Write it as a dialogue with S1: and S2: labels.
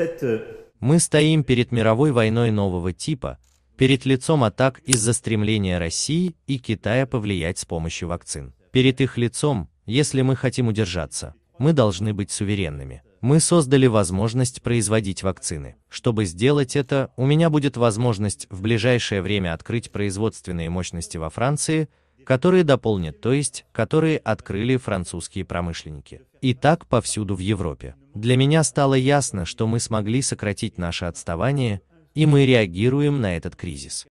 S1: Euh,
S2: мы стоим перед мировой войной нового типа, перед лицом атак из-за стремления России и Китая повлиять с помощью вакцин. Перед их лицом, если мы хотим удержаться, мы должны быть суверенными. Мы создали возможность производить вакцины. Чтобы сделать это, у меня будет возможность в ближайшее время открыть производственные мощности во Франции, которые дополнят, то есть, которые открыли французские промышленники. И так повсюду в Европе. Для меня стало ясно, что мы смогли сократить наше отставание, и мы реагируем на этот кризис.